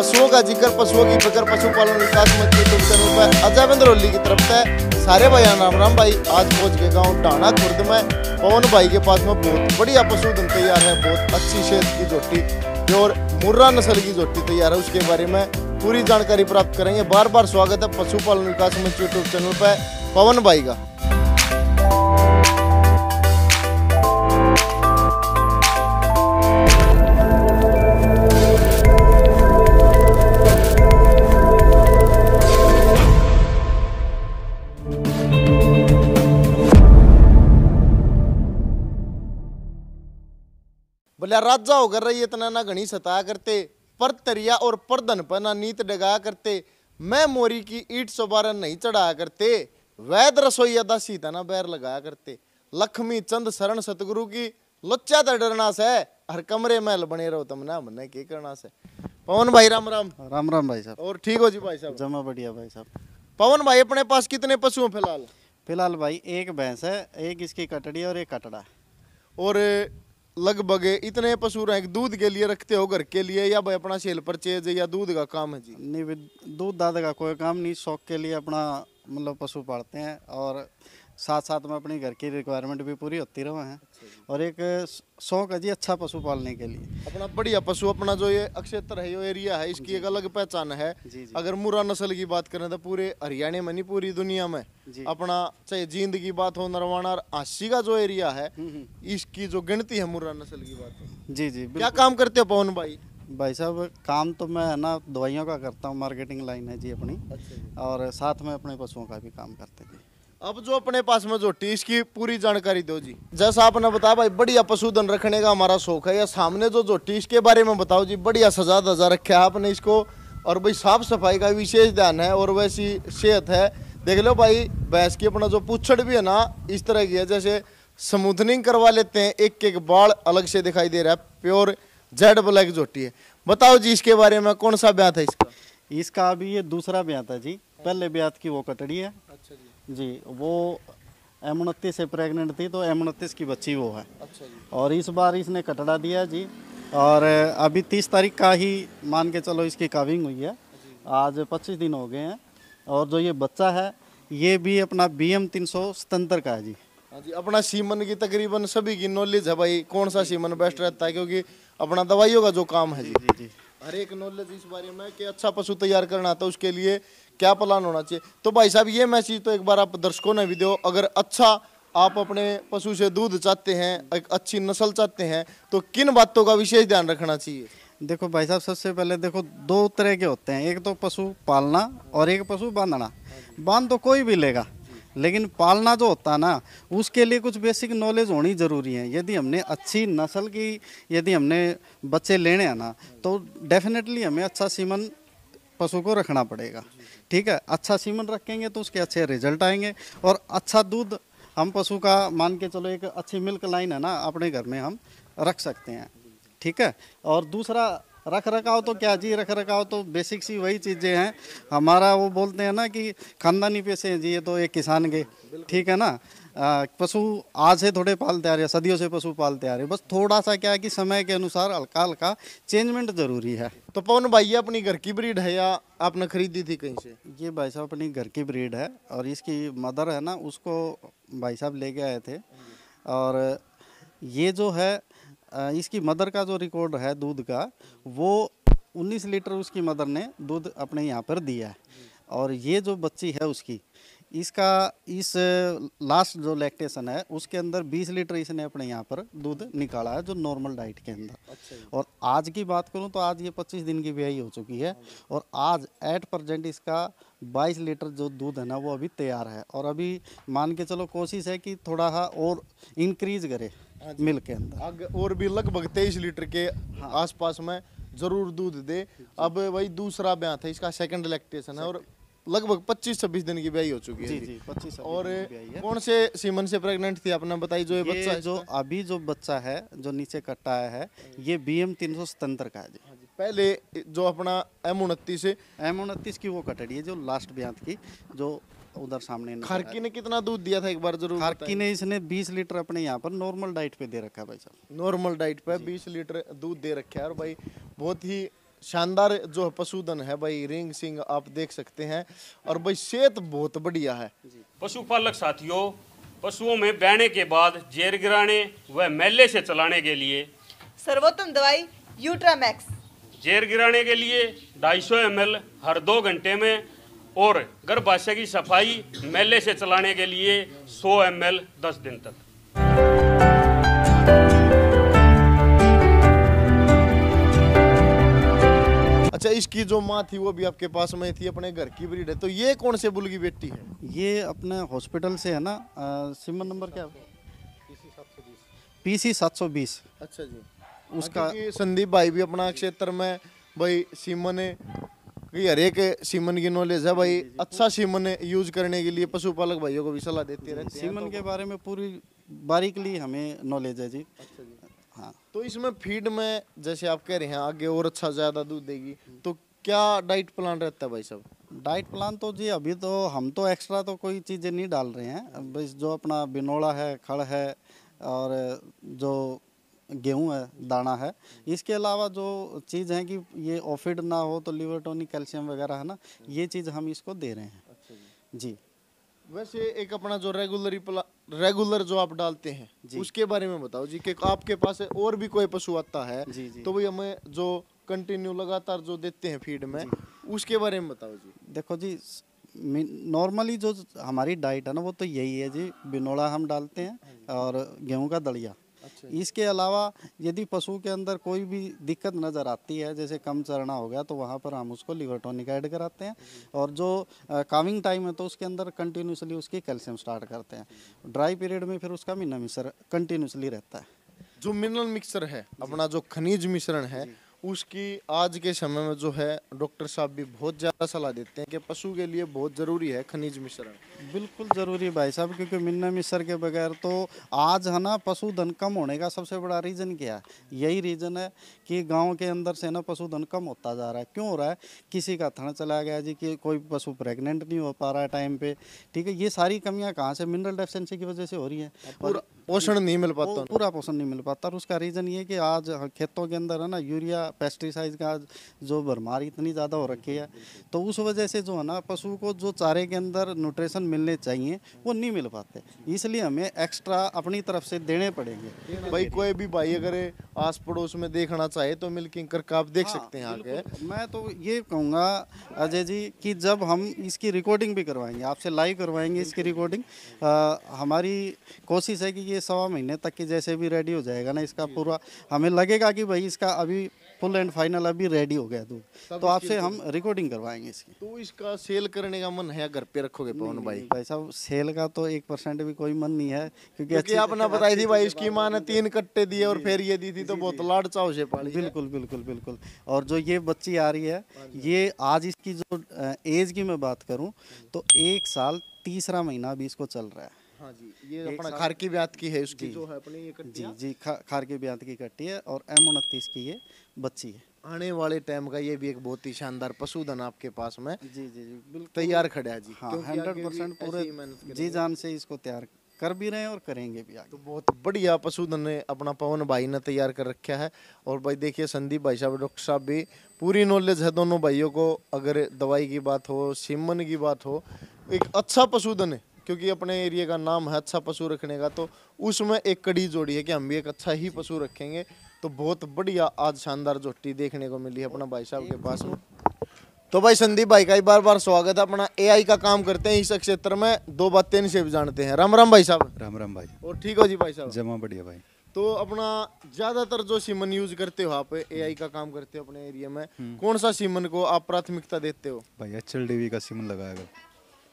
पशुओं का जिक्र पशुओं की फिक्र पशुपालन विकास मंच यूट्यूब चैनल पर अजय बिंद रोली की तरफ से सारे भाई राम राम भाई आज पहुंच गए गांव डाणा खुर्द में पवन भाई के पास में बहुत बढ़िया पशुधन तैयार है बहुत अच्छी शेद की जोटी और मुर्रा नस्ल की जोटी तैयार है उसके बारे में पूरी जानकारी प्राप्त करेंगे बार बार स्वागत है पशुपालन विकास मंच यूट्यूब चैनल पर पवन भाई का बोला राजा होकर रही इतना ना घनी सता करते पर तरिया और पर ना नीत डगा करते मैं मोरी की ईट सोबारन नहीं चढ़ा करते वैद रसोईया दा सीता ना बैर लगा करते लक्ष्मी चंद शरण सतगुरु की लुच्चा तो डरना से हर कमरे महल बने रहो तुम ना के करना से पवन भाई राम राम राम राम भाई साहब और ठीक हो जी भाई साहब जमा बढ़िया भाई साहब पवन भाई अपने पास कितने पशु हैं फिलहाल फिलहाल भाई एक भैंस है एक इसकी कटड़ी और एक कटड़ा और लगभग इतने पशु रहे दूध के लिए रखते हो घर के लिए या भाई अपना सेल परचेज या दूध का काम है जी नहीं दूध दादा का कोई काम नहीं शौक के लिए अपना मतलब पशु पालते हैं और साथ साथ में अपनी घर की रिक्वायरमेंट भी पूरी होती रहा है अच्छा और एक शौक है जी अच्छा पशु पालने के लिए अपना बढ़िया पशु अपना जो ये अक्षेत्र है जो एरिया है इसकी एक अलग पहचान है जी जी। अगर मुरा नस्ल की बात करें तो पूरे हरियाणा में नहीं पूरी दुनिया में अपना चाहे जींद की बात हो नरवाना और आशी का जो एरिया है हम्म, हम्म। इसकी जो गिनती है मुरा नस्ल की बात हो जी जी क्या काम करते हो पवन भाई भाई साहब काम तो मैं है ना दवाइयों का करता हूँ मार्केटिंग लाइन है जी अपनी अच्छा और साथ में अपने पशुओं का भी काम करते हैं अब जो अपने पास में जो टी इसकी पूरी जानकारी दो जी जैसा आपने बताया भाई बढ़िया पशुधन रखने का हमारा शौक है या सामने जो जो टी इसके बारे में बताओ जी बढ़िया सजा दजा रखे है आपने इसको और भाई साफ सफाई का विशेष ध्यान है और वैसी सेहत है देख लो भाई भैंस की अपना जो पुच्छड़ भी है ना इस तरह की है जैसे स्मूथनिंग करवा लेते हैं एक एक बाल अलग से दिखाई दे रहा है प्योर जेड ब्लैक जोटी है बताओ जी इसके बारे में कौन सा ब्याह था इसका इसका अभी ये दूसरा ब्याह था जी पहले ब्याह की वो कटड़ी है अच्छा जी जी वो एम उनतीस से प्रेग्नेंट थी तो एम उनतीस की बच्ची वो है अच्छा जी और इस बार इसने कटड़ा दिया जी और अभी तीस तारीख का ही मान के चलो इसकी काविंग हुई है आज पच्चीस दिन हो गए हैं और जो ये बच्चा है ये भी अपना बी एम तीन सौ सतहत्तर का है जी हाँ जी अपना सीमन की तकरीबन सभी की नॉलेज है भाई कौन सा सीमन बेस्ट रहता है क्योंकि अपना दवाइयों का जो काम है जी जी जी हर एक नॉलेज इस बारे में कि अच्छा पशु तैयार करना था उसके लिए क्या प्लान होना चाहिए तो भाई साहब ये मैसेज तो एक बार आप दर्शकों ने भी दो अगर अच्छा आप अपने पशु से दूध चाहते हैं एक अच्छी नस्ल चाहते हैं तो किन बातों का विशेष ध्यान रखना चाहिए देखो भाई साहब सबसे पहले देखो दो तरह के होते हैं एक तो पशु पालना और एक पशु बांधना बांध तो कोई भी लेगा लेकिन पालना जो होता है ना उसके लिए कुछ बेसिक नॉलेज होनी ज़रूरी है यदि हमने अच्छी नस्ल की यदि हमने बच्चे लेने हैं ना तो डेफिनेटली हमें अच्छा सीमन पशु को रखना पड़ेगा ठीक है अच्छा सीमन रखेंगे तो उसके अच्छे रिजल्ट आएंगे और अच्छा दूध हम पशु का मान के चलो एक अच्छी मिल्क लाइन है ना अपने घर में हम रख सकते हैं ठीक है और दूसरा रख रखाव तो क्या जी रख रखाव तो बेसिक सी वही चीज़ें हैं हमारा वो बोलते हैं ना कि खानदानी पैसे हैं जी ये तो एक किसान के ठीक है ना पशु आज से थोड़े पालते आ रहे हैं सदियों से पशु पालते आ रहे हैं बस थोड़ा सा क्या है कि समय के अनुसार हल्का हल्का चेंजमेंट ज़रूरी है तो पवन भाई ये अपनी घर की ब्रीड है या आपने खरीदी थी कहीं से ये भाई साहब अपनी घर की ब्रीड है और इसकी मदर है ना उसको भाई साहब लेके आए थे और ये जो है इसकी मदर का जो रिकॉर्ड है दूध का वो 19 लीटर उसकी मदर ने दूध अपने यहाँ पर दिया है और ये जो बच्ची है उसकी इसका इस लास्ट जो लैक्टेशन है उसके अंदर 20 लीटर इसने अपने यहाँ पर दूध निकाला है जो नॉर्मल डाइट के अंदर अच्छा और आज की बात करूँ तो आज ये 25 दिन की ब्याई हो चुकी है और आज एट परसेंट इसका 22 लीटर जो दूध है ना वो अभी तैयार है और अभी मान के चलो कोशिश है कि थोड़ा सा और इंक्रीज़ करे मिल के अंदर आगे और भी लगभग तेईस लीटर के हाँ। आसपास में जरूर दूध दे अब वही दूसरा ब्याह था इसका सेकंड इलेक्ट्रेशन है और लगभग 25-26 दिन की ब्याई हो चुकी जी, है जी, जी और कौन से सीमन से प्रेग्नेंट थी आपने बताई जो ये, बच्चा जो अभी जो बच्चा है जो नीचे कटा है ये बी एम तीन सौ सतहत्तर का है जी पहले जो अपना एम उनतीस एम उनतीस की वो कटड़ी है जो लास्ट ब्याह की जो उधर सामने खारकी ने कितना दूध दिया था एक बार जरूर खारकी ने इसने 20 लीटर अपने यहाँ पर नॉर्मल डाइट पे दे रखा है भाई साहब नॉर्मल डाइट पे 20 लीटर दूध दे रखा है और भाई बहुत ही शानदार जो पशुधन है भाई रिंग सिंह आप देख सकते हैं और भाई सेहत बहुत बढ़िया है पशुपालक साथियों पशुओं में बहने के बाद जेर गिराने व मेले से चलाने के लिए सर्वोत्तम दवाई यूट्रामैक्स जेर गिराने के लिए ढाई सौ हर दो घंटे में और गर्भाशय की सफाई मेले से चलाने के लिए 100 एम एल दस दिन तक अच्छा इसकी जो माँ थी वो भी आपके पास में थी अपने घर की ब्रीड है तो ये कौन से बुल की बेटी है ये अपने हॉस्पिटल से है ना सिमन नंबर क्या पी सी सात सौ बीस अच्छा जी उसका हाँ, संदीप भाई भी अपना क्षेत्र में भाई सीमन कि हर एक सीमन की नॉलेज है भाई अच्छा सीमन यूज करने के लिए पशुपालक भाइयों को भी सलाह देते रहते हैं सीमन तो के बारे में पूरी बारीकली हमें नॉलेज है अच्छा जी हाँ तो इसमें फीड में जैसे आप कह रहे हैं आगे और अच्छा ज़्यादा दूध देगी हम्म। तो क्या डाइट प्लान रहता है भाई सब डाइट प्लान तो जी अभी तो हम तो एक्स्ट्रा तो कोई चीज़ें नहीं डाल रहे हैं बस जो अपना बिनोड़ा है खड़ है और जो गेहूं है दाना है इसके अलावा जो चीज़ है कि ये ऑफिड ना हो तो लिवर टोनिक कैल्शियम वगैरह है ना ये चीज़ हम इसको दे रहे हैं अच्छा जी वैसे एक अपना जो रेगुलर रेगुलर जो आप डालते हैं उसके बारे में बताओ जी कि आपके पास और भी कोई पशु आता है जी जी तो भाई हमें जो कंटिन्यू लगातार जो देते हैं फीड में उसके बारे में बताओ जी देखो जी नॉर्मली जो हमारी डाइट है ना वो तो यही है जी बिनोड़ा हम डालते हैं हाँ और गेहूं का दलिया अच्छा। इसके अलावा यदि पशु के अंदर कोई भी दिक्कत नज़र आती है जैसे कम चरना हो गया तो वहाँ पर हम उसको लीवर टॉनिक ऐड कराते हैं और जो काविंग टाइम है तो उसके अंदर कंटिन्यूसली उसकी कैल्शियम स्टार्ट करते हैं ड्राई पीरियड में फिर उसका मिनरल मिक्सर कंटिन्यूसली रहता है जो मिनरल मिक्सर है अपना जो खनिज मिश्रण है उसकी आज के समय में जो है डॉक्टर साहब भी बहुत ज़्यादा सलाह देते हैं कि पशु के लिए बहुत ज़रूरी है खनिज मिश्रण बिल्कुल ज़रूरी भाई साहब क्योंकि मिन्ना मिश्र के बगैर तो आज है ना पशुधन कम होने का सबसे बड़ा रीज़न क्या है यही रीज़न है कि गाँव के अंदर से ना पशुधन कम होता जा रहा है क्यों हो रहा है किसी का थन चला गया जी कि कोई पशु प्रेगनेंट नहीं हो पा रहा है टाइम पर ठीक है ये सारी कमियाँ कहाँ से मिनरल डेफिशेंसी की वजह से हो रही है और पोषण नहीं मिल पाता पूरा पोषण नहीं मिल पाता और उसका रीज़न ये कि आज खेतों के अंदर है ना यूरिया पेस्टिसाइड का जो भरमार इतनी ज़्यादा हो रखी है तो उस वजह से जो है ना पशु को जो चारे के अंदर न्यूट्रिशन मिलने चाहिए वो नहीं मिल पाते इसलिए हमें एक्स्ट्रा अपनी तरफ से देने पड़ेंगे भाई कोई भी भाई अगर आस पड़ोस में देखना चाहे तो मिल्किंग करके आप देख हाँ, सकते हैं आगे मैं तो ये कहूँगा अजय जी कि जब हम इसकी रिकॉर्डिंग भी करवाएंगे आपसे लाइव करवाएंगे इसकी रिकॉर्डिंग हमारी कोशिश है कि ये सवा महीने तक की जैसे भी रेडी हो जाएगा ना इसका पूरा हमें लगेगा कि भाई इसका अभी फुल एंड फाइनल अभी रेडी हो गया दूध तो आपसे हम रिकॉर्डिंग करवाएंगे इसकी तो इसका सेल करने का मन है घर पे रखोगे पवन भाई भाई साहब सेल का तो एक परसेंट भी कोई मन नहीं है क्योंकि अच्छी आपने बताई थी भाई इसकी माँ ने तीन कट्टे दिए और फिर ये दी थी तो बहुत लाड़ चाव से पाली बिल्कुल बिल्कुल बिल्कुल और जो ये बच्ची आ रही है हाँ ये आज इसकी जो एज की मैं बात करूँ तो एक साल तीसरा महीना अभी इसको चल रहा है खारकी हाँ खार की ब्यात की है उसकी जो है अपनी ये जी जी खा, खार की ब्यात की कट्टी है और एम उनतीस की ये बच्ची है आने वाले टाइम का ये भी एक बहुत ही शानदार पशुधन आपके पास में जी जी जी बिल्कुल तैयार खड़ा जी हंड्रेड हाँ, परसेंट पूरे जी जान से इसको तैयार कर भी रहे हैं और करेंगे भी आगे तो बहुत बढ़िया पशुधन ने अपना पवन भाई ने तैयार कर रखा है और भाई देखिए संदीप भाई साहब डॉक्टर साहब भी पूरी नॉलेज है दोनों भाइयों को अगर दवाई की बात हो सीमन की बात हो एक अच्छा पशुधन है क्योंकि अपने एरिया का नाम है अच्छा पशु रखने का तो उसमें एक कड़ी जोड़ी है कि हम भी एक अच्छा ही पशु रखेंगे तो बहुत बढ़िया आज शानदार जोटी देखने को मिली है अपना भाई साहब के पास में तो भाई संदीप भाई का बार बार स्वागत है अपना एआई का काम करते हैं इस क्षेत्र में दो बातें से भी जानते हैं राम राम भाई साहब राम राम भाई और ठीक हो जी भाई साहब जमा बढ़िया भाई तो अपना ज्यादातर जो सीमन यूज करते हो आप एआई का काम करते हो अपने एरिया में हम्म। कौन सा सीमन को आप प्राथमिकता देते हो भाई एच का सीमन लगाएगा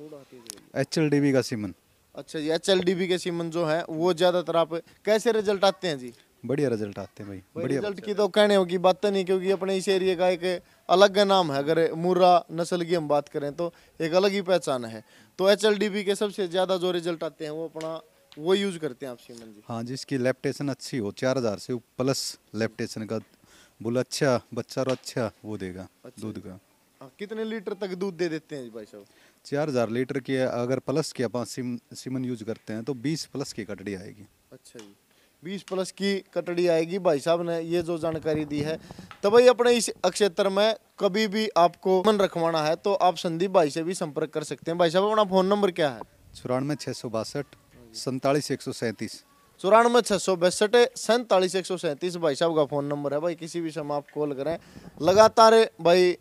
एच एल का सीमन अच्छा जी एच एल के सीमन जो है वो ज़्यादातर आप कैसे रिजल्ट आते हैं जी बढ़िया रिजल्ट आते हैं भाई बढ़िया रिजल्ट की तो कहने होगी बात नहीं क्योंकि अपने इस एरिया का एक अलग नाम है अगर मुर्रा नस्ल की हम बात करें तो एक अलग ही पहचान है तो एच के सबसे ज़्यादा जो रिजल्ट आते हैं वो अपना वो यूज करते हैं आप सीमन जी हाँ जिसकी लेप्टेशन अच्छी हो चार हज़ार से प्लस लेप्टेशन का बोला अच्छा बच्चा और अच्छा वो देगा अच्छा दूध का हाँ, कितने लीटर तक दूध दे देते हैं भाई साहब चार हजार लीटर की अगर प्लस की अपन सिम सिमन यूज करते हैं तो बीस प्लस की कटड़ी आएगी अच्छा जी बीस प्लस की कटड़ी आएगी भाई साहब ने ये जो जानकारी दी है तो भाई अपने इस क्षेत्र में कभी भी आपको मन रखवाना है तो आप संदीप भाई से भी संपर्क कर सकते हैं भाई साहब अपना फोन नंबर क्या है चौरानवे छः सौ बासठ सैंतालीस एक सौ सैंतीस चौरानवे छः सौ बैसठ सैंतालीस एक सौ सैंतीस भाई साहब का फ़ोन नंबर है भाई किसी भी समय आप कॉल करें लगातार भाई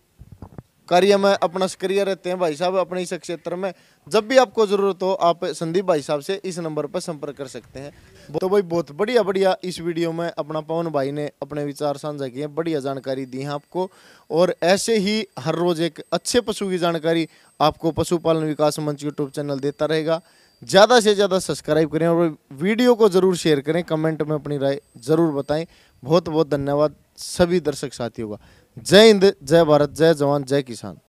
कार्य में अपना सक्रिय रहते हैं भाई साहब अपने इस क्षेत्र में जब भी आपको ज़रूरत हो आप संदीप भाई साहब से इस नंबर पर संपर्क कर सकते हैं तो भाई बहुत बढ़िया बढ़िया इस वीडियो में अपना पवन भाई ने अपने विचार साझा किए बढ़िया जानकारी दी है आपको और ऐसे ही हर रोज़ एक अच्छे पशु की जानकारी आपको पशुपालन विकास मंच यूट्यूब चैनल देता रहेगा ज़्यादा से ज़्यादा सब्सक्राइब करें और वीडियो को ज़रूर शेयर करें कमेंट में अपनी राय ज़रूर बताएं बहुत बहुत धन्यवाद सभी दर्शक साथियों का जय हिंद जय भारत जय जवान जय किसान